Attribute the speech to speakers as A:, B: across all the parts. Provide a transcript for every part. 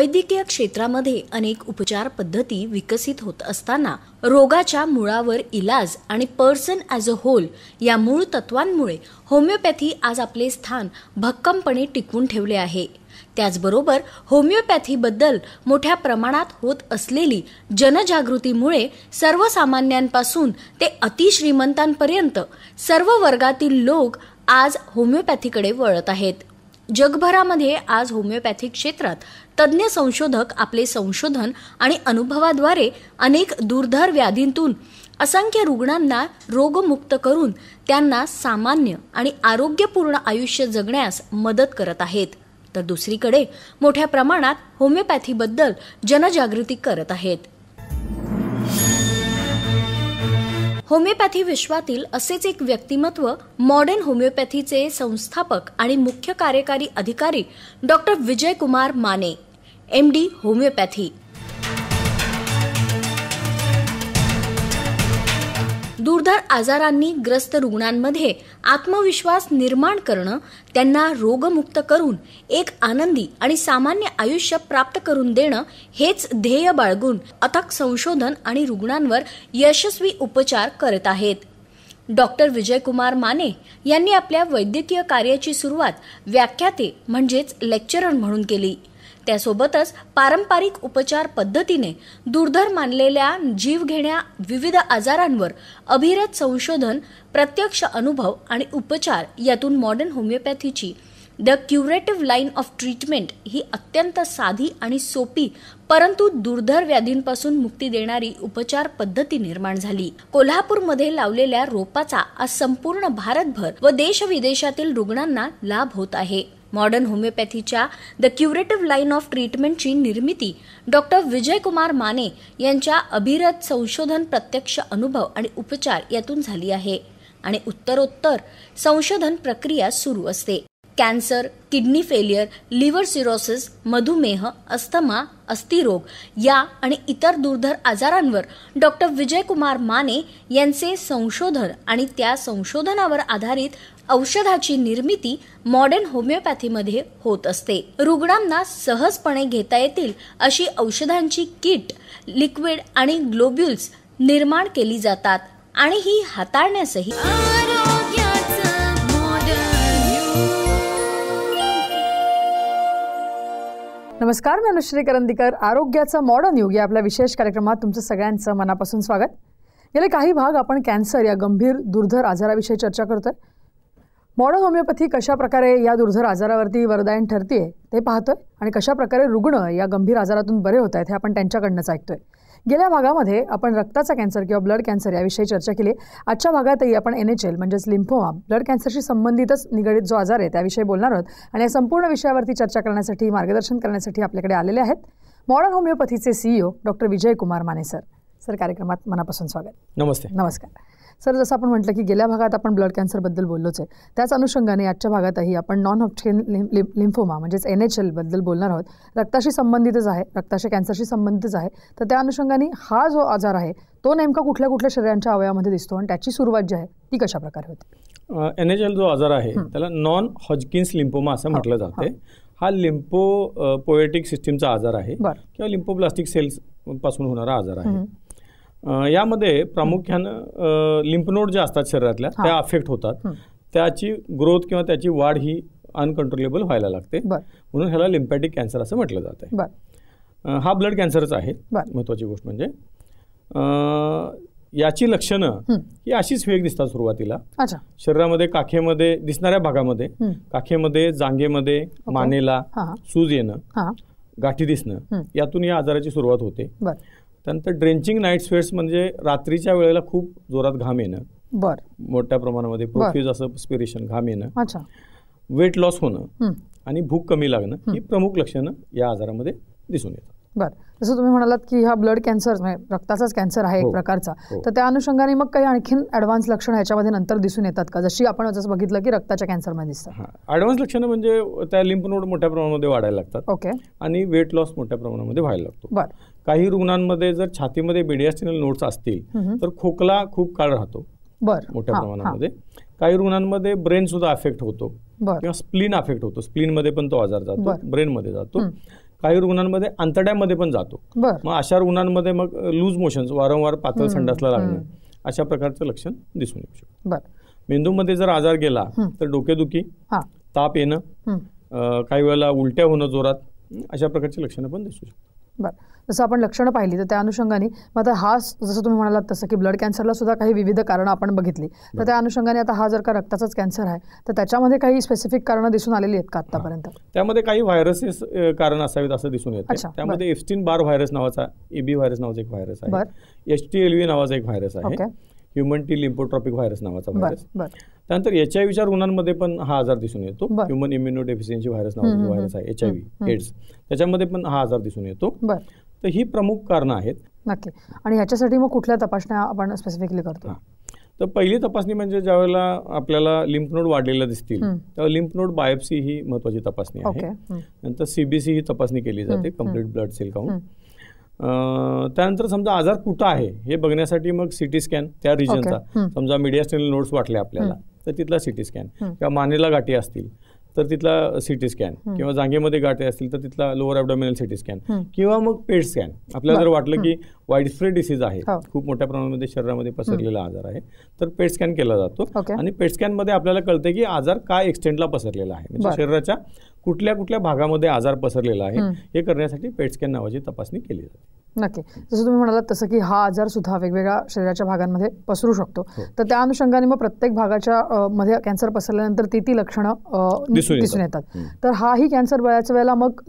A: वैद्यकीय क्षेत्रामध्ये अनेक उपचार पद्धती विकसित होत असताना रोगाच्या मुळावर इलाज आणि पर्सन ॲज अ होल या मूळ तत्वांमुळे होमिओपॅथी आज आपले स्थान भक्कमपणे टिकवून ठेवले आहे त्याचबरोबर होमिओपॅथीबद्दल मोठ्या प्रमाणात होत असलेली जनजागृतीमुळे सर्वसामान्यांपासून ते अतिश्रीमंतांपर्यंत सर्व वर्गातील लोक आज होमिओपॅथीकडे वळत आहेत जगभरामध्ये आज होमिओपॅथी क्षेत्रात तज्ज्ञ संशोधक आपले संशोधन आणि अनुभवाद्वारे अनेक दुर्धर व्याधींतून असंख्य रुग्णांना रोगमुक्त करून त्यांना सामान्य आणि आरोग्यपूर्ण आयुष्य जगण्यास मदत करत आहेत तर दुसरीकडे मोठ्या प्रमाणात होमिओपॅथीबद्दल जनजागृती करत आहेत होमिओपॅथी विश्वातील असेच एक व्यक्तिमत्व मॉडर्न होमिओपॅथीचे संस्थापक आणि मुख्य कार्यकारी अधिकारी doctor Vijay Kumar Mane M D होमिओपॅथी दुर्धर आजारांनी ग्रस्त रुग्णांमध्ये आत्मविश्वास निर्माण करणं त्यांना रोगमुक्त करून एक आनंदी आणि सामान्य आयुष्य प्राप्त करून देणं हेच ध्येय बाळगून अथक संशोधन आणि रुग्णांवर यशस्वी उपचार करत आहेत डॉक्टर विजयकुमार माने यांनी आपल्या वैद्यकीय कार्याची सुरुवात व्याख्याते म्हणजेच लेक्चरर म्हणून केली त्यासोबतच पारंपरिक उपचार पद्धतीने दुर्धर मानलेल्या जीवघेण्या विविध आजारांवर अभिरत संशोधन प्रत्यक्ष अनुभव आणि उपचार यातून मॉडर्न होमिओपॅथीची the curative line of treatment ही अत्यंत साधी आणि सोपी परंतु दुर्धर व्याधींपासून मुक्ती देणारी उपचार पद्धती निर्माण झाली कोल्हापूरमध्ये लावलेल्या रोपाचा आज संपूर्ण भारतभर व देशविदेशातील रुग्णांना लाभ होत आहे मॉडर्न होमिओपॅथीच्या द क्युरेटिव्ह लाईन ऑफ ट्रीटमेंटची निर्मिती डॉक्टर विजयकुमार माने यांच्या अभिरत संशोधन प्रत्यक्ष अनुभव आणि उपचार यातून झाली आहे आणि उत्तरोत्तर संशोधन प्रक्रिया सुरू असते cancer kidney failure liver cirrhosis मधुमेह अस्थमा अस्थिरोग या आणि इतर दुर्धर आजारांवर डॉक्टर विजयकुमार माने यांचे संशोधन आणि त्या संशोधनावर आधारित औषधाची निर्मिती मॉडर्न होमिओपॅथीमध्ये होत असते रुग्णांना सहजपणे घेता येतील अशी औषधांची किट लिक्विड आणि ग्लोब्युल्स निर्माण केली जातात आणि ही हाताळण्यासही
B: नमस्कार मी अनुश्री करंदीकर आरोग्याचा मॉडर्न युग या आपल्या विशेष कार्यक्रमात तुमचं सगळ्यांचं मनापासून स्वागत गेले काही भाग आपण कॅन्सर या गंभीर दुर्धर आजाराविषयी चर्चा करतोय मॉडर्न होमिओपॅथी कशा प्रकारे या दुर्धर आजारावरती वरदायन ठरते ते पाहतोय आणि कशा प्रकारे रुग्ण या गंभीर आजारातून बरे होत आहेत हे आपण त्यांच्याकडनंच ऐकतोय गेल्या भागामध्ये आपण रक्ताचा कॅन्सर किंवा ब्लड कॅन्सर याविषयी चर्चा केली आजच्या भागातही आपण एन एच एल म्हणजेच लिम्फोमा ब्लड कॅन्सरशी संबंधितच निगडीत जो आजार आहे त्याविषयी बोलणार आहोत आणि या संपूर्ण विषयावरती चर्चा करण्यासाठी मार्गदर्शन करण्यासाठी आपल्याकडे आलेले आहेत मॉडर्न होमिओपॅथीचे CEO doctor Vijay Kumar Mane sir sir कार्यक्रमात मनापासून स्वागत नमस्ते नमस्कार सर जसं आपण म्हटलं की गेल्या भागात आपण ब्लड कॅन्सरबद्दल बोललोच आहे त्याच अनुषंगाने आजच्या भागातही आपण नॉन हॉपचेन लिम्फोमा म्हणजेच एन एच एलबद्दल बोलणार आहोत रक्ताशी संबंधितच आहे रक्ताशी कॅन्सरशी संबंधितच आहे तर त्या अनुषंगाने हा जो आजार आहे तो नेमका कुठल्या कुठल्या शरीरांच्या अवयवामध्ये दिसतो आणि त्याची सुरुवात जी आहे ती कशा प्रकारे
C: होते एन एच एल जो आजार आहे त्याला नॉन हॉजकिन्स लिम्फोमा असं म्हटलं जाते हा लिम्पो पोएटिक सिस्टीमचा आजार आहे किंवा लिम्पोप्लास्टिक सेल्स पासून होणारा आजार आहे यामध्ये प्रामुख्यानं लिंपनोड ज्या असतात शरीरातल्या त्या अफेक्ट होतात त्याची ग्रोथ किंवा त्याची वाढ ही अनकंट्रोलेबल व्हायला लागते म्हणून ह्याला लिम्पॅटिक कॅन्सर असं म्हटलं जात आहे हा ब्लड कॅन्सरच आहे महत्वाची गोष्ट म्हणजे याची लक्षणं ही अशीच वेग दिसतात सुरुवातीला शरीरामध्ये काखेमध्ये दिसणाऱ्या भागामध्ये काखेमध्ये जांगेमध्ये मानेला सूज येणं गाठी दिसणं यातून या आजाराची सुरुवात होते त्यानंतर ड्रेंचिंग नाईट स्वेट्स म्हणजे रात्रीच्या वेळेला खूप जोरात घाम येणं बर मोठ्या प्रमाणामध्ये प्रोफ्यूज असं स्पिरेशन घाम येणं वेट लॉस होणं आणि भूक कमी लागणं ही प्रमुख लक्षणं या आजारामध्ये दिसून येतात
B: बर जसं तुम्ही म्हणालात की हा ब्लड म्हणजे कॅन्सर रक्ताचाच कॅन्सर आहे एक हो. प्रकारचा हो. तर त्या अनुषंगाने मग काही आणखीन ऍडव्हान्स लक्षणं याच्यामध्ये नंतर दिसून येतात का जशी आपण जसं बघितलं की रक्ताच्या कॅन्सरमध्ये दिसतं
C: ऍडव्हान्स लक्षणं म्हणजे त्या लिम्फ नोड मोठ्या प्रमाणामध्ये वाढायला लागतात ओके आणि वेट लॉस मोठ्या प्रमाणामध्ये व्हायला लागतो बरं काही रुग्णांमध्ये जर छातीमध्ये मेडियास्टिनल नोट्स असतील तर खोकला खूप काळ राहतो मोठ्या प्रमाणामध्ये काही रुग्णांमध्ये ब्रेन सुद्धा अफेक्ट होतो किंवा स्प्लिन अफेक्ट होतो मध्ये पण तो आजार जातो ब्रेन मध्ये जातो काही रुग्णांमध्ये आंतड्यामध्ये पण जातो मग अशा रुग्णांमध्ये मग लूज मोशन्स वारंवार पातळ संडासला लागणं अशा प्रकारचं लक्षण दिसून येऊ शकतो मेंदूमध्ये जर आजार गेला तर डोकेदुखी ताप येणं काही वेळेला उलट्या होणं जोरात अशा प्रकारची लक्षणं पण दिसू शकतो
B: बर जसं आपण लक्षणं पाहिली तर त्या अनुषंगाने मग आता हा जसं तुम्ही म्हणालात तसं की ब्लड कॅन्सरला सुद्धा काही विविध कारणं आपण बघितली तर त्या अनुषंगाने आता हा जर का रक्ताचाच कॅन्सर आहे तर त्याच्यामध्ये काही स्पेसिफिक कारणं दिसून आलेली आहेत का आतापर्यंत
C: त्यामध्ये काही व्हायरसेस कारण असावेत असं दिसून येत त्यामध्ये एफ्टीन बार व्हायरस नावाचा एबी व्हायरस नावाचा एक व्हायरस आहे एच टी एल नावाचा एक व्हायरस आहे ह्युमन टी लिम्पोट्रॉपिक व्हायरस नावाचा व्हायरस त्यानंतर एच आय व्हीच्या रुग्णांमध्ये पण हा आजार दिसून येतो ह्युमन इम्युनो डेफिशियन्सी व्हायरस नावाचा व्हायरस आहे एच आय व्ही एड्स त्याच्यामध्ये पण हा आजार दिसून येतो तर ही प्रमुख कारणं आहेत
B: नक्की आणि याच्यासाठी मग कुठल्या तपासण्या आपण स्पेसिफिकली करतो
C: तर पहिली तपासणी म्हणजे ज्यावेळेला आपल्याला लिम्फ नोड वाढलेला दिसतील तेव्हा नोड बायोप्सी ही महत्वाची तपासणी आहे नंतर सीबीसी ही तपासणी केली जाते कम्प्लीट ब्लड सेल काउंट त्यानंतर समजा आजार कुठं आहे हे बघण्यासाठी मग सिटी स्कॅन त्या रिजनचा समजा मीडिया मीडियास्टिनल नोट्स वाटले आपल्याला तर तिथला सिटी स्कॅन किंवा मानेला गाठी असतील तर तिथला सिटी स्कॅन किंवा जांगेमध्ये गाठी असतील तर तिथला लोअर ॲबडोमिनल सिटी स्कॅन किंवा मग पेट स्कॅन आपल्याला जर वाटलं की वाईडस्प्रेड डिसीज आहे हो. खूप मोठ्या प्रमाणामध्ये शरीरामध्ये पसरलेला आजार आहे तर पेट स्कॅन केला जातो आणि पेट मध्ये आपल्याला कळतं की आजार काय एक्सटेंडला पसरलेला आहे म्हणजे शरीराच्या कुठल्या कुठल्या भागामध्ये आजार पसरलेला आहे हे करण्यासाठी पेट स्कॅन नावाची तपासणी केली जाते
B: नक्की जसं तुम्ही म्हणालात तसं की हा आजार सुद्धा वेगवेगळ्या शरीराच्या भागांमध्ये पसरू शकतो हो. तर त्या अनुषंगाने मग प्रत्येक भागाच्या मध्ये कॅन्सर पसरल्यानंतर ती ती लक्षणं दिसून येतात तर हाही कॅन्सर बऱ्याच वेळेला मग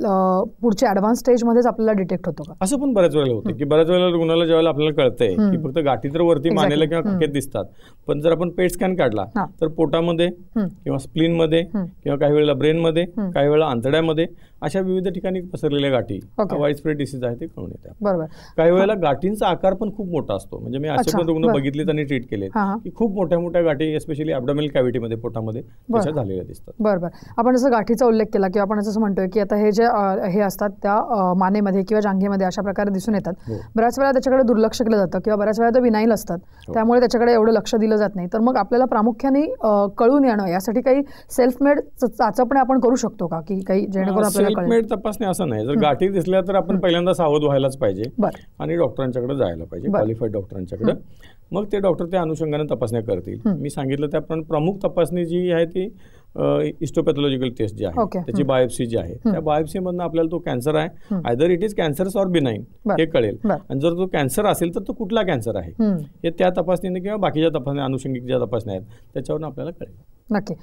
B: पुढच्या ऍडव्हान्स स्टेजमध्येच आपल्याला डिटेक्ट होतो का
C: असं पण बऱ्याच वेळेला होतं की बऱ्याच वेळेला रुग्णाला ज्यावेळेला आपल्याला कळतंय की फक्त गाठी तर वरती मानेला किंवा खकेत दिसतात पण जर आपण पेट स्कॅन काढला तर पोटामध्ये किंवा स्प्लीन मध्ये किंवा काही वेळेला ब्रेन मध्ये काही वेळेला आंतड्यामध्ये अशा विविध ठिकाणी पसरलेल्या गाठी वाईड स्प्रेड डिसीज आहे ते कळून येतात काही वेळेला गाठींचा आकार पण खूप मोठा असतो म्हणजे मी असे पण रुग्ण बघितले त्यांनी ट्रीट केले की खूप मोठ्या मोठ्या गाठी एस्पेशली अबडोमेल कॅव्हिटीमध्ये पोटामध्ये झालेल्या दिसतात
B: बरोबर आपण जसं गाठीचा उल्लेख केला किंवा आपण असं म्हणतोय की आता हे जे हे असतात त्या मानेमध्ये किंवा जांघेमध्ये अशा प्रकारे दिसून येतात हो. बऱ्याच वेळा त्याच्याकडे दुर्लक्ष केलं जातं किंवा बऱ्याच वेळा ते विनाईल असतात हो. त्यामुळे त्याच्याकडे एवढं लक्ष दिलं जात नाही तर मग आपल्याला प्रामुख्याने कळून येणं यासाठी काही सेल्फ मेड चाचपणे आपण करू शकतो का की काही जेणेकरून आपल्याला मेड
C: तपासणे असं नाही जर गाठी दिसल्या तर आपण पहिल्यांदा सावध व्हायलाच पाहिजे आणि डॉक्टरांच्याकडे जायला पाहिजे क्वालिफाईड डॉक्टरांच्याकडे मग ते डॉक्टर त्या अनुषंगाने तपासण्या करतील मी सांगितलं त्याप्रमाणे प्रमुख तपासणी जी आहे ती इस्टोपॅथॉलॉजिकल टेस्ट जी आहे त्याची बायोप्सी जी आहे त्या मधून आपल्याला तो कॅन्सर आहे either it is cancer or benign हे कळेल आणि जर तो कॅन्सर असेल तर तो कुठला कॅन्सर आहे हे त्या तपासणीने किंवा बाकीच्या तपासण्या अनुषंगिक ज्या तपासण्या आहेत त्याच्यावरून आपल्याला कळेल
B: नक्की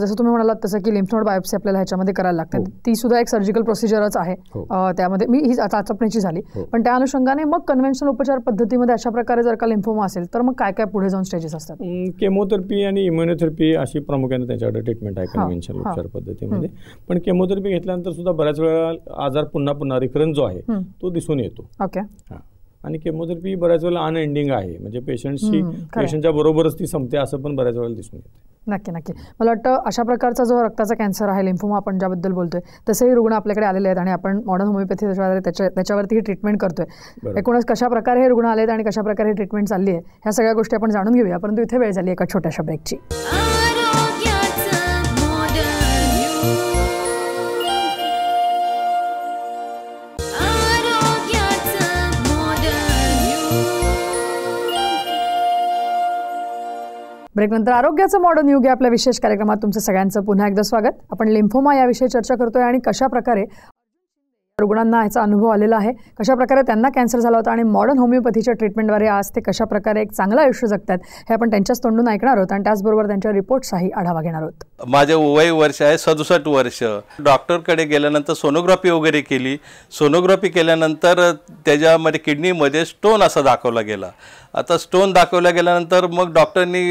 B: जसं तुम्ही म्हणालात तसं की लिम्फ बायोप्सी आपल्याला ह्याच्यामध्ये करायला लागते हो. ती सुद्धा एक सर्जिकल प्रोसिजरच आहे हो. त्यामध्ये मी ही चाचपणीची झाली हो. पण त्या अनुषंगाने मग कन्व्हेन्शनल उपचार पद्धतीमध्ये अशा प्रकारे जर का लिम्फोमा असेल तर मग काय काय पुढे जाऊन स्टेजेस असतात
C: केमोथेरपी आणि इम्युनोथेरपी अशी प्रामुख्याने त्याच्याकडे ट्रीटमेंट आहे कन्व्हेन्शनल उपचार पद्धतीमध्ये पण केमोथेरपी घेतल्यानंतर सुद्धा बऱ्याच वेळा आजार पुन्हा पुन्हा रिकरन्स जो आहे तो दिसून येतो ओके आणि केमोथेरपी बऱ्याच वेळेला अनएंडिंग आहे म्हणजे पेशंटशी पेशंटच्या बरोबरच ती संपते असं पण बऱ्याच वेळेला दिसून येते
B: नक्की नक्की मला वाटतं अशा प्रकारचा जो रक्ताचा कॅन्सर आहे लिम्फोमा आपण ज्याबद्दल बोलतोय तसेही रुग्ण आपल्याकडे आलेले आहेत आणि आपण मॉडर्न होमिओपॅथी त्याच्या त्याच्यावरतीही ट्रीटमेंट करतोय एकूणच कशा प्रकारे हे रुग्ण आले आहेत आणि कशा प्रकारे ट्रीटमेंट चालली आहे ह्या सगळ्या गोष्टी आपण जाणून घेऊया परंतु इथे वेळ झाली एका छोट्याशा ब्रेकची ब्रेकनंतर आरोग्याचं मॉडर्न योग्य आपल्या विशेष कार्यक्रमात तुमचं सगळ्यांचं पुन्हा एकदा स्वागत आपण लिम्फोमा याविषयी चर्चा करतोय आणि कशा प्रकारे रुग्णांना याचा अनुभव आलेला आहे कशा प्रकारे त्यांना कॅन्सर झाला होता आणि मॉडर्न होमिओपॅथीच्या ट्रीटमेंटद्वारे आज ते कशा प्रकारे एक चांगलं आयुष्य जगतात हे आपण त्यांच्याच तोंडून ऐकणार आहोत आणि त्याचबरोबर त्यांच्या रिपोर्टचाही आढावा घेणार आहोत
D: माझे वय वर्ष आहे सदुसष्ट वर्ष डॉक्टरकडे गेल्यानंतर सोनोग्राफी वगैरे केली सोनोग्राफी केल्यानंतर त्याच्यामध्ये किडनीमध्ये स्टोन असा दाखवला गेला आता स्टोन दाखवला गेल्यानंतर मग डॉक्टरनी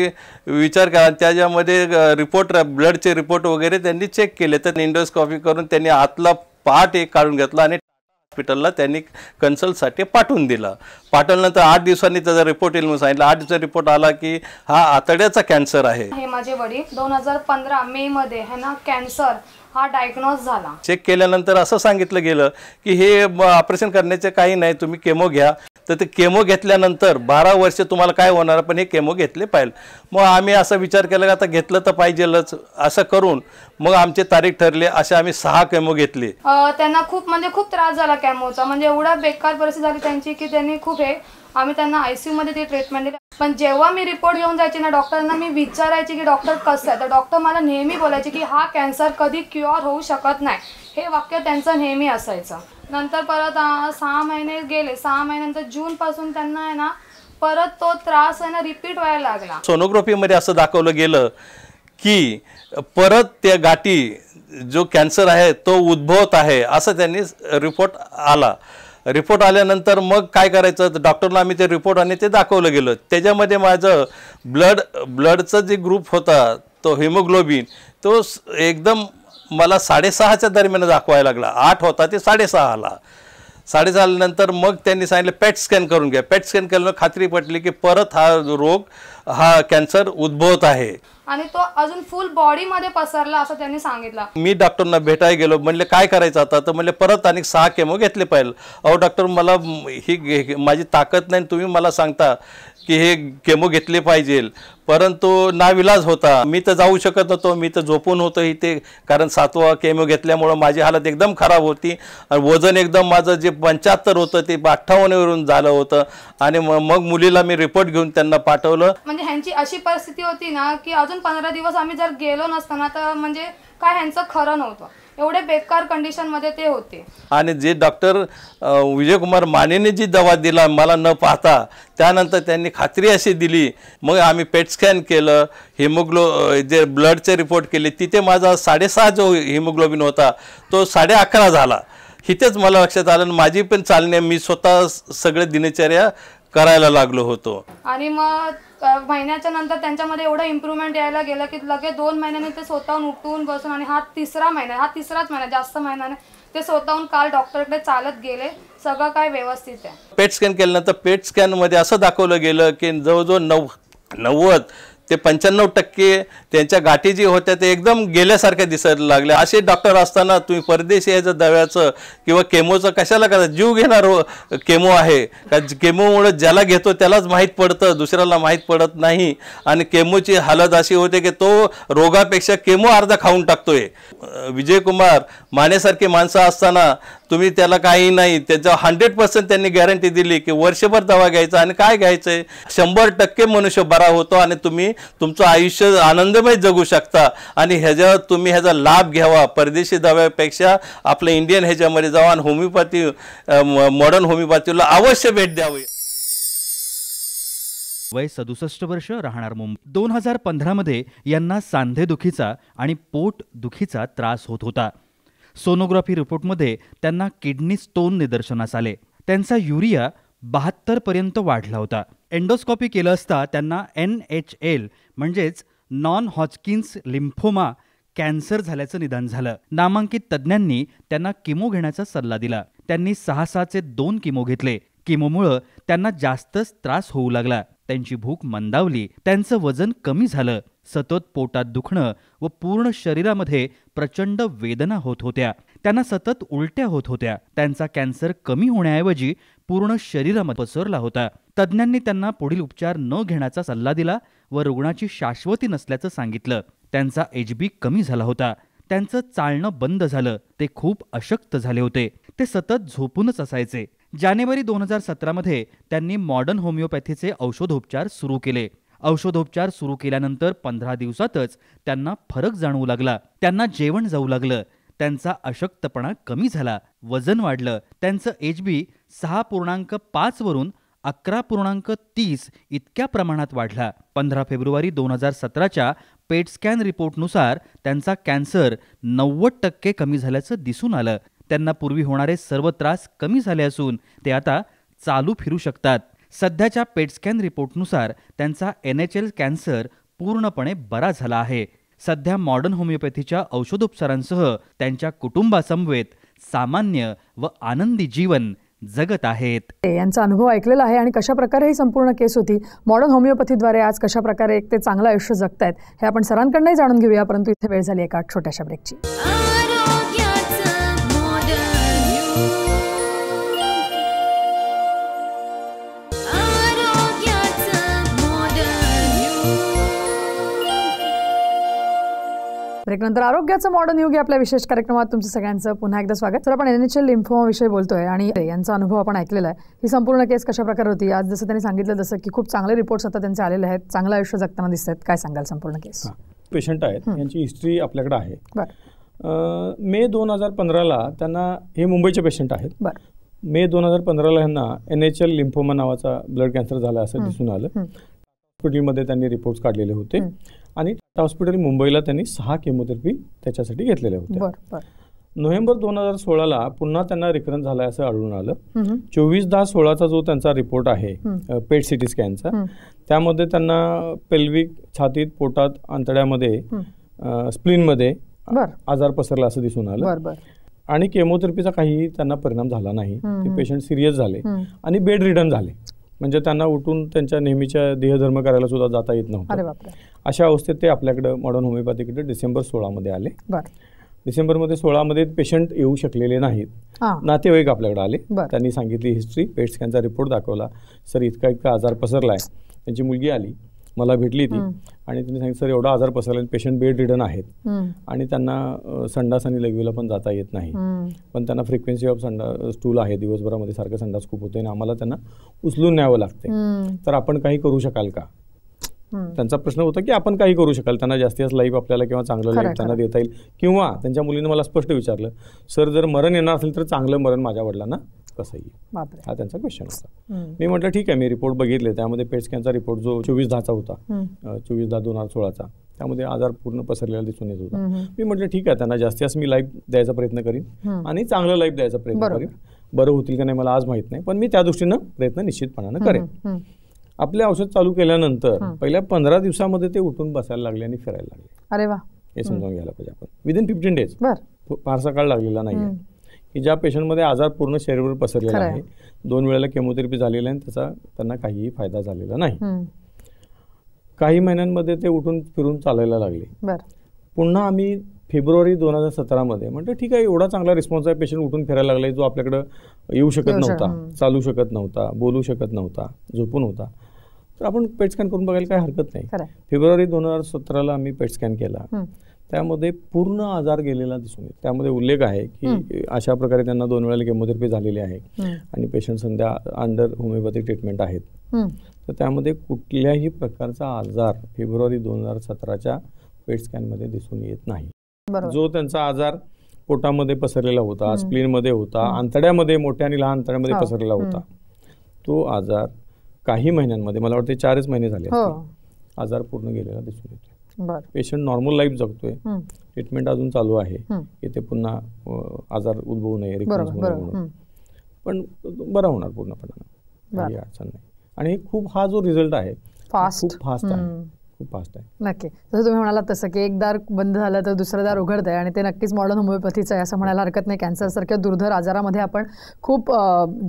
D: विचार केला त्याच्यामध्ये रिपोर्ट ब्लडचे रिपोर्ट वगैरे त्यांनी चेक केले तर इंडोस्कॉपी करून त्यांनी आतला पहाट एक काढून घेतला आणि हॉस्पिटलला त्यांनी कन्सल्टसाठी पाठवून दिला पाठवल्यानंतर आठ दिवसांनी त्याचा रिपोर्ट येईल म्हणून सांगितलं आठ दिवसाचा रिपोर्ट आला की हा आतड्याचा कॅन्सर आहे हे
E: माझे वडील दोन हजार पंधरा मे मध्ये है कॅन्सर हा डायग्नोज झाला
D: चेक केल्यानंतर असं सांगितलं गेलं की हे ऑपरेशन करण्याचे काही नाही तुम्ही केमो घ्या तर ते केमो घेतल्यानंतर बारा वर्ष तुम्हाला काय होणार पण हे केमो घेतले पाहिजे मग आम्ही असा विचार केला की आता घेतलं तर पाहिजेलच असं करून मग आमचे तारीख ठरले असे आम्ही सहा केमो घेतले
E: त्यांना खूप म्हणजे खूप त्रास झाला केमोचा म्हणजे एवढा बेकार परिस्थिती झाली त्यांची की त्यांनी खूप हे आम्ही त्यांना आय सी यूमध्ये ते ट्रीटमेंट दिली पण जेव्हा मी रिपोर्ट घेऊन जायची ना डॉक्टरांना मी विचारायची की डॉक्टर कसं आहे तर डॉक्टर मला नेहमी बोलायचे की हा कॅन्सर कधी क्युअर होऊ शकत नाही हे वाक्य त्यांचं नेहमी असायचं नंतर परत सहा महिने गेले सहा महिन्यानंतर जूनपासून त्यांना आहे ना परत तो त्रास आहे ना रिपीट व्हायला लागला
D: सोनोग्राफीमध्ये असं दाखवलं गेलं की परत त्या गाठी जो कॅन्सर आहे तो उद्भवत आहे असं त्यांनी रिपोर्ट आला रिपोर्ट आल्यानंतर मग काय करायचं डॉक्टरला आम्ही ते रिपोर्ट आणि ते दाखवलं गेलो त्याच्यामध्ये माझं ब्लड ब्लडचं जे ग्रुप होता तो हिमोग्लोबिन तो एकदम मला साडेसहाच्या दरम्यान दाखवायला लागला आठ होता ते साडेसहाला साडेसहानंतर मग त्यांनी सांगितलं पॅट स्कॅन करून घ्या पॅट स्कॅन केल्यानं खात्री पटली की परत हा रोग हा कॅन्सर उद्भवत आहे
E: आणि तो अजून फुल बॉडी मध्ये पसरला असं त्यांनी सांगितलं
D: मी डॉक्टरना भेटायला गेलो म्हणले काय करायचं आता तर म्हणले परत आणि सहा केमो घेतले पाहिजे अहो डॉक्टर मला ही माझी ताकद नाही तुम्ही मला सांगता की हे केमो घेतले पाहिजे परंतु नाविलाज होता मी तर जाऊ शकत नव्हतो मी तर झोपून होतो इथे कारण सातवा केमो घेतल्यामुळं माझी हालत एकदम खराब होती वजन एकदम माझं जे पंच्याहत्तर होतं ते अठ्ठावन्नवरून झालं होतं आणि मग मुलीला मी रिपोर्ट घेऊन त्यांना पाठवलं
E: म्हणजे ह्यांची अशी परिस्थिती होती ना की अजून पंधरा दिवस आम्ही जर गेलो नसताना तर म्हणजे काय ह्यांचं खरं नव्हतं एवढे बेकार मध्ये ते होते
D: आणि जे डॉक्टर विजयकुमार मानेने जी दवा दिला मला न पाहता त्यानंतर त्यांनी खात्री अशी दिली मग आम्ही पेट स्कॅन केलं हिमोग्लो जे ब्लडचे रिपोर्ट केले तिथे माझा साडेसहा जो हिमोग्लोबिन होता तो साडे अकरा झाला हिथेच मला लक्षात आलं माझी पण चालणे मी स्वतः सगळे दिनचर्या करायला लागलो होतो
E: आणि मग महिन्याच्या नंतर त्यांच्यामध्ये एवढं इम्प्रूव्हमेंट यायला गेलं की लगेच दोन महिन्याने ते स्वतःहून उठून बसून आणि हा तिसरा महिना हा तिसराच महिना जास्त महिन्याने ते स्वतःहून काल डॉक्टरकडे चालत गेले सगळं काय व्यवस्थित आहे
F: पेट
D: स्कॅन केल्यानंतर पेट स्कॅनमध्ये असं दाखवलं गेलं की जवळजवळ नव नव्वद ते पंच्याण्णव टक्के त्यांच्या गाठी जी होत्या ते एकदम गेल्यासारख्या दिसायला लागल्या असे डॉक्टर असताना तुम्ही परदेशी यायचं दव्याचं किंवा केमोचं कशाला करा जीव घेणार केमो आहे का केमोमुळं ज्याला घेतो त्यालाच माहीत पडतं दुसऱ्याला माहीत पडत नाही आणि केमोची हालत अशी होते की तो रोगापेक्षा केमो अर्धा खाऊन टाकतोय विजयकुमार मानेसारखी माणसं असताना तुम्ही त्याला काही नाही त्याच्या हंड्रेड पर्सेंट त्यांनी गॅरंटी दिली की वर्षभर दवा घ्यायचा आणि काय घ्यायचं आहे शंभर टक्के मनुष्य बरा होतो आणि तुम्ही तुमचं आयुष्य आनंदमय जगू शकता आणि ह्याच्यावर तुम्ही ह्याचा लाभ घ्यावा परदेशी दव्यापेक्षा आपलं इंडियन ह्याच्यामध्ये जावा आणि होमिओपॅथी मॉडर्न होमिओपॅथीला अवश्य भेट द्यावी
F: वय सदुसष्ट वर्ष राहणार मुंबई दोन हजार पंधरामध्ये यांना सांधेदुखीचा आणि पोट दुखीचा त्रास होत होता सोनोग्राफी रिपोर्टमध्ये त्यांना किडनी स्टोन निदर्शनास आले त्यांचा युरिया पर्यंत वाढला होता एंडोस्कॉपी केलं असता त्यांना एन एच एल म्हणजेच नॉन हॉचकिन्स लिम्फोमा कॅन्सर झाल्याचं निदान झालं नामांकित तज्ज्ञांनी त्यांना किमो घेण्याचा सल्ला दिला त्यांनी सहा सहाचे दोन किमो घेतले किमोमुळं त्यांना जास्तच त्रास होऊ लागला त्यांची भूक मंदावली त्यांचं वजन कमी झालं सतत पोटात दुखणं व पूर्ण शरीरामध्ये प्रचंड वेदना होत होत्या त्यांना सतत उलट्या होत होत्या त्यांचा कॅन्सर कमी होण्याऐवजी पूर्ण शरीरामध्ये पसरला होता तज्ज्ञांनी त्यांना पुढील उपचार न घेण्याचा सल्ला दिला व रुग्णाची शाश्वती नसल्याचं सांगितलं त्यांचा एचबी कमी झाला होता त्यांचं चालणं बंद झालं ते खूप अशक्त झाले होते ते सतत झोपूनच असायचे जानेवारी दोन हजार सतरामध्ये त्यांनी मॉडर्न होमिओपॅथीचे औषधोपचार सुरू केले औषधोपचार सुरू केल्यानंतर पंधरा दिवसातच त्यांना फरक जाणवू लागला त्यांना जेवण जाऊ लागलं त्यांचा अशक्तपणा कमी झाला वजन वाढलं त्यांचं एच बी सहा पूर्णांक पाच वरून अकरा पूर्णांक तीस इतक्या प्रमाणात वाढला पंधरा फेब्रुवारी दोन हजार सतराच्या पेटस्कॅन रिपोर्टनुसार त्यांचा कॅन्सर नव्वद टक्के कमी झाल्याचं दिसून आलं त्यांना पूर्वी होणारे सर्व त्रास कमी झाले असून ते आता चालू फिरू शकतात सध्याच्या पेटस्कॅन रिपोर्टनुसार त्यांचा एन एच एल कॅन्सर पूर्णपणे बरा झाला आहे सध्या मॉडर्न होमिओपॅथीच्या औषधोपचारांसह त्यांच्या कुटुंबासमवेत सामान्य व आनंदी जीवन जगत आहेत
B: यांचा अनुभव ऐकलेला आहे आणि कशा प्रकारे ही संपूर्ण केस होती मॉडर्न होमिओपॅथीद्वारे आज कशा प्रकारे एक ते चांगलं आयुष्य जगतायत हे आपण सरांकडनंही जाणून घेऊया परंतु इथे वेळ झाली एका छोट्याशा ब्रेकची ब्रेकनंतर आरोग्याचं मॉडर्न योग्य आपल्या विशेष कार्यक्रमात तुमचं सगळ्यांचं पुन्हा एकदा स्वागत तर आपण एनएचएल लिम्फोमा विषयी बोलतोय आणि यांचा अनुभव आपण ऐकलेला आहे ही संपूर्ण केस कशा प्रकार होती आज जसं त्यांनी सांगितलं जसं की खूप चांगले रिपोर्ट्स आता त्यांचे आलेले आहेत चांगलं आयुष्य जगताना दिसत काय सांगाल संपूर्ण केस
C: पेशंट आहेत यांची हिस्ट्री आपल्याकडे आहे मे दोन हजार पंधराला त्यांना हे मुंबईचे पेशंट आहेत मे दोन हजार पंधराला यांना एन लिम्फोमा नावाचा ब्लड कॅन्सर झाला असं दिसून आलं हॉस्पिटलमध्ये त्यांनी रिपोर्ट्स काढलेले होते आणि हॉस्पिटल मुंबईला त्यांनी सहा केमोथेरपी त्याच्यासाठी घेतलेल्या होत्या नोव्हेंबर दोन हजार सोळाला पुन्हा त्यांना रिकरन झालाय असं आढळून आलं चोवीस दहा सोळाचा जो त्यांचा रिपोर्ट आहे पेट सिटी स्कॅनचा त्यामध्ये त्यांना पेल्विक छातीत पोटात आंतड्यामध्ये मध्ये आजार पसरला असं दिसून आलं आणि केमोथेरपीचा काही त्यांना परिणाम झाला नाही ते पेशंट सिरियस झाले आणि बेड रिटर्न झाले म्हणजे त्यांना उठून त्यांच्या नेहमीच्या देहधर्म करायला सुद्धा जाता येत नव्हतं अशा अवस्थेत ते आपल्याकडे मॉडर्न होमिओपॅथीकडे डिसेंबर सोळामध्ये आले डिसेंबरमध्ये सोळामध्ये पेशंट येऊ शकलेले नाहीत नातेवाईक आपल्याकडे आले त्यांनी सांगितली हिस्ट्री पेट स्कॅनचा रिपोर्ट दाखवला सर इतका इतका आजार पसरलाय त्यांची मुलगी आली मला भेटली ती आणि त्यांनी सांगितलं सर एवढा आजार पसरला पेशंट बेड रिडन आहेत आणि त्यांना संडास आणि लघवीला पण जाता येत नाही पण त्यांना फ्रिक्वेन्सी ऑफ संडा स्टूल आहे दिवसभरामध्ये सारखं संडास खूप होते आणि आम्हाला त्यांना उचलून न्यावं लागते तर आपण काही करू शकाल का त्यांचा प्रश्न होता की आपण काही करू शकाल त्यांना जास्त लाईफ आपल्याला किंवा चांगलं लाईफ त्यांना देता येईल किंवा त्यांच्या मुलीने मला स्पष्ट विचारलं सर जर मरण येणार असेल तर चांगलं मरण माझ्या वडिलांना कसं येईल हा त्यांचा क्वेश्चन होता मी म्हटलं ठीक आहे मी रिपोर्ट बघितले त्यामध्ये स्कॅनचा रिपोर्ट जो चोवीस दहाचा होता चोवीस दहा दोन हजार सोळाचा त्यामध्ये आजार पूर्ण पसरलेला दिसून येत होता मी म्हटलं ठीक आहे त्यांना जास्तीत जास्त मी लाईफ द्यायचा प्रयत्न करीन आणि चांगलं लाईफ द्यायचा प्रयत्न करीन बरं होतील का नाही मला आज माहित नाही पण मी त्या दृष्टीनं प्रयत्न निश्चितपणानं करेन आपले औषध चालू केल्यानंतर पहिल्या पंधरा दिवसामध्ये ते उठून बसायला लागले आणि फिरायला
B: लागले अरे वा हे समजावून
C: घ्यायला पाहिजे आपण विदिन फिफ्टीन डेज फारसा काळ लागलेला नाही की ज्या पेशंटमध्ये आजार पूर्ण शरीरवर पसरलेला आहे दोन वेळेला केमोथेरपी झालेली आहे त्याचा त्यांना काहीही फायदा झालेला नाही काही महिन्यांमध्ये ते उठून फिरून चालायला लागले पुन्हा आम्ही फेब्रुवारी दोन हजार सतरामध्ये म्हणजे ठीक आहे एवढा चांगला रिस्पॉन्स आहे पेशंट उठून फिरायला लागलाय जो आपल्याकडं येऊ शकत नव्हता चालू शकत नव्हता बोलू शकत नव्हता झोपून होता तर आपण पेट स्कॅन करून बघायला काही हरकत नाही फेब्रुवारी दोन हजार सतराला आम्ही पेट स्कॅन केला त्यामध्ये पूर्ण आजार गेलेला दिसून येतो त्यामध्ये उल्लेख आहे की अशा प्रकारे त्यांना दोन वेळा केमोथेरपी झालेली आहे आणि पेशंट सध्या अंडर होमिओपॅथिक ट्रीटमेंट आहेत तर त्यामध्ये कुठल्याही प्रकारचा आजार फेब्रुवारी दोन हजार सतराच्या पेट स्कॅनमध्ये दिसून येत नाही जो त्यांचा आजार पोटामध्ये पसरलेला होता मध्ये होता आंतड्यामध्ये मोठ्या आणि लहान आंतड्यामध्ये हो. पसरलेला होता तो आजार काही महिन्यांमध्ये मला वाटते चारच महिने झाले हो. आजार पूर्ण गेलेला दिसून येतो पेशंट नॉर्मल लाईफ जगतोय ट्रीटमेंट अजून चालू आहे येथे पुन्हा आजार उद्भवू नये पण बरा होणार पूर्णपणे अडचण नाही आणि खूप हा जो रिझल्ट आहे खूप
B: फास्ट आहे खूप फास्ट आहे नक्की जसं तुम्ही म्हणालात तसं की एक दार बंद झालं तर दुसरं दार उघडत आहे आणि ते नक्कीच मॉडर्न होमिओपॅथीचं आहे असं म्हणायला हरकत नाही कॅन्सर सारख्या दुर्धर आजारामध्ये आपण खूप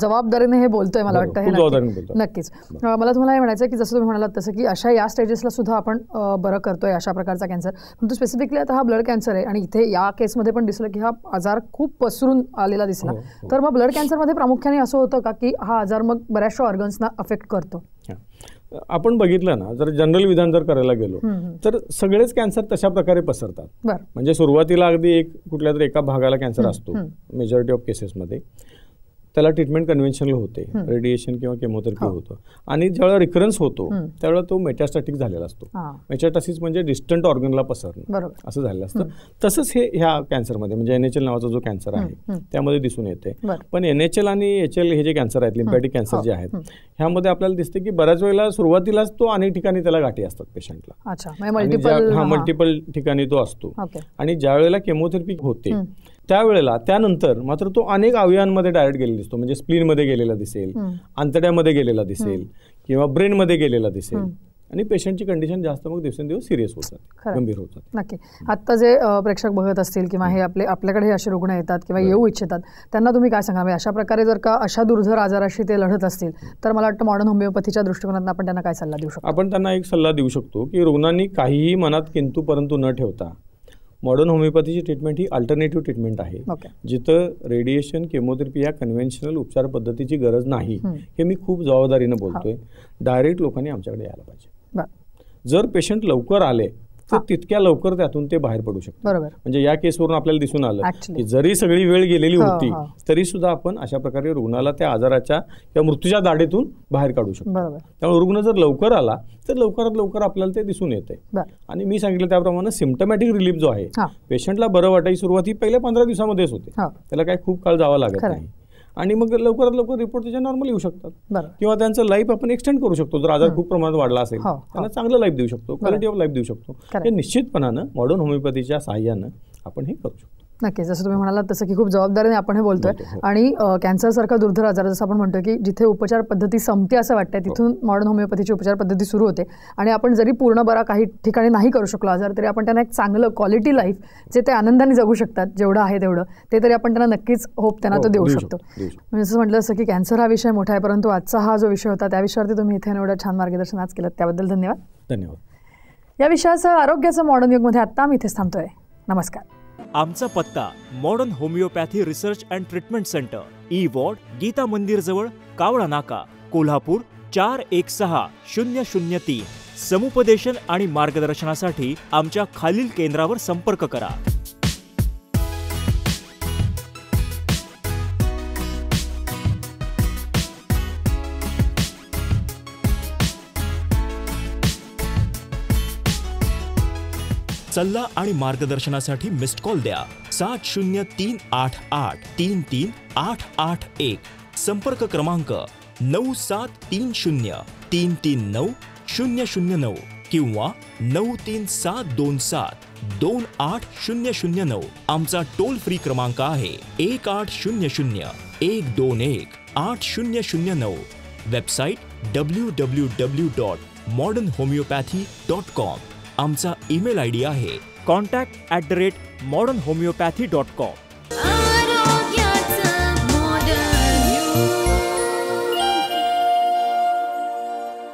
B: जबाबदारीने हे बोलतोय मला वाटतं हे नक्कीच मला तुम्हाला हे म्हणायचं की जसं तुम्ही म्हणालात तसं की अशा या स्टेजेसला सुद्धा आपण बरं करतोय अशा प्रकारचा कॅन्सर परंतु स्पेसिफिकली आता हा ब्लड कॅन्सर आहे आणि इथे या केसमध्ये पण दिसलं की हा आजार खूप पसरून आलेला दिसला हो, हो. तर मग ब्लड कॅन्सरमध्ये प्रामुख्याने असं होतं का की हा आजार मग बऱ्याचशा ऑर्गन्सना अफेक्ट करतो
C: आपण बघितलं ना जर जनरल विधान जर करायला गेलो तर सगळेच कॅन्सर तशा प्रकारे पसरतात म्हणजे सुरुवातीला अगदी एक कुठल्या तरी एका भागाला कॅन्सर असतो मेजॉरिटी ऑफ केसेसमध्ये त्याला ट्रीटमेंट कन्व्हेन्शनल होते रेडिएशन किंवा केमोथेरपी हो. होतं आणि ज्यावेळेला रिकरन्स होतो त्यावेळेला तो मेटास्टॅटिक झालेला असतो मेटॅस्टॅसिस म्हणजे डिस्टंट ऑर्गनला पसरणं असं झालेलं असतं तसंच हे ह्या कॅन्सरमध्ये म्हणजे एन एच एल नावाचा जो कॅन्सर आहे त्यामध्ये दिसून येते पण एन एच एल आणि एच एल हे जे कॅन्सर आहेत लिम्पॅटिक कॅन्सर हो. जे आहेत ह्यामध्ये आपल्याला दिसते की बऱ्याच वेळेला सुरुवातीलाच तो अनेक ठिकाणी त्याला गाठी असतात
B: पेशंटला म्हणजे हा मल्टिपल
C: ठिकाणी तो असतो आणि ज्या वेळेला केमोथेरपी होते त्यावेळेला त्यानंतर मात्र तो अनेक अवयवांमध्ये डायरेक्ट गेलेला दिसतो म्हणजे स्प्लीनमध्ये गेलेला दिसेल आंतड्यामध्ये गेलेला दिसेल किंवा ब्रेनमध्ये गेलेला दिसेल आणि पेशंटची कंडिशन जास्त मग दिवसेंदिवस सिरियस
B: होतात गंभीर होतात नक्की आता जे प्रेक्षक बघत असतील किंवा हे आपले आपल्याकडे असे रुग्ण येतात किंवा येऊ इच्छितात त्यांना तुम्ही काय सांगा म्हणजे अशा प्रकारे जर का अशा दुर्धर आजाराशी ते लढत असतील तर मला वाटतं मॉडर्न होमिओपॅथीच्या दृष्टिकोनातून आपण त्यांना काय सल्ला देऊ शकतो
C: आपण त्यांना एक सल्ला देऊ शकतो की रुग्णांनी काहीही मनात किंतु परंतु न ठेवता मॉडर्न होमिओपॅथीची ट्रीटमेंट ही अल्टरनेटिव्ह ट्रीटमेंट आहे जिथं रेडिएशन केमोथेरपी या कन्व्हेन्शनल उपचार पद्धतीची गरज नाही हे मी खूप जबाबदारीनं बोलतोय डायरेक्ट लोकांनी आमच्याकडे यायला पाहिजे जर पेशंट लवकर आले तर तितक्या लवकर त्यातून ते बाहेर पडू शकतात म्हणजे या केसवरून आपल्याला दिसून आलं की जरी सगळी वेळ गेलेली हो, होती हो. तरी सुद्धा आपण अशा प्रकारे रुग्णाला त्या आजाराच्या किंवा मृत्यूच्या दाढेतून बाहेर काढू शकतो त्यामुळे रुग्ण जर लवकर आला तर लवकरात लवकर आपल्याला ते दिसून येते आणि मी सांगितलं त्याप्रमाणे सिमटमॅटिक रिलीफ जो आहे पेशंटला बरं वाटायची सुरुवात ही पहिल्या पंधरा दिवसामध्येच होते हो. त्याला काय खूप काळ जावा लागत नाही आणि मग लवकरात लवकर रिपोर्ट त्याच्या नॉर्मल येऊ शकतात किंवा त्यांचं लाईफ आपण एक्सटेंड करू शकतो जर आजार खूप प्रमाणात वाढला असेल हो, त्यांना हो. चांगलं लाईफ देऊ शकतो क्वालिटी ऑफ लाईफ देऊ शकतो हे निश्चितपणानं मॉडर्न होमिओपॅथीच्या सहाय्यानं आपण हे करू शकतो
B: नक्कीच जसं तुम्ही म्हणालात तसं की खूप जबाबदारीने आपण हे बोलतोय हो. आणि कॅन्सरसारखा दुर्धर आजार जसं आपण म्हणतो की जिथे उपचार पद्धती संपते असं वाटतंय हो. तिथून मॉडर्न होमिओपॅथीची उपचार पद्धती सुरू होते आणि आपण जरी पूर्ण बरा काही ठिकाणी नाही करू शकलो आजार तरी आपण त्यांना एक चांगलं क्वालिटी लाईफ जे ते आनंदाने जगू शकतात जेवढं आहे तेवढं ते तरी आपण त्यांना नक्कीच होप त्यांना तो हो, देऊ शकतो म्हणजे जसं म्हटलं असं की कॅन्सर हा विषय मोठा आहे परंतु आजचा हा जो विषय होता त्या विषयावरती तुम्ही इथे एवढं छान मार्गदर्शन आज केलं त्याबद्दल धन्यवाद
G: धन्यवाद
B: या विषयाचं आरोग्याचं मॉडर्न युगमध्ये आत्ता आम्ही इथेच थांबतोय नमस्कार
G: आमचा पत्ता modern homoeopathy research and treatment centre E ward Gita Mandir जवळ कावळा नाका कोल्हापूर चार एक सहा शून्य शून्य तीन समुपदेशन आणि मार्गदर्शनासाठी आमच्या खालील केंद्रावर संपर्क करा सल्ला आणि मार्गदर्शनासाठी मिस्ड कॉल द्या सात शून्य तीन आठ आठ तीन तीन आठ आठ एक संपर्क क्रमांक नऊ सात तीन शून्य तीन तीन नऊ शून्य शून्य नऊ किंवा नऊ तीन सात दोन सात दोन आठ शून्य शून्य नऊ आमचा टोल फ्री क्रमांक आहे एक आठ शून्य शून्य एक दोन एक आठ शून्य शून्य नऊ website W W W dot modern homoeopathy dot com आमचा ईमेल आय डी आहे contact at the rate modern homoeopathy dot com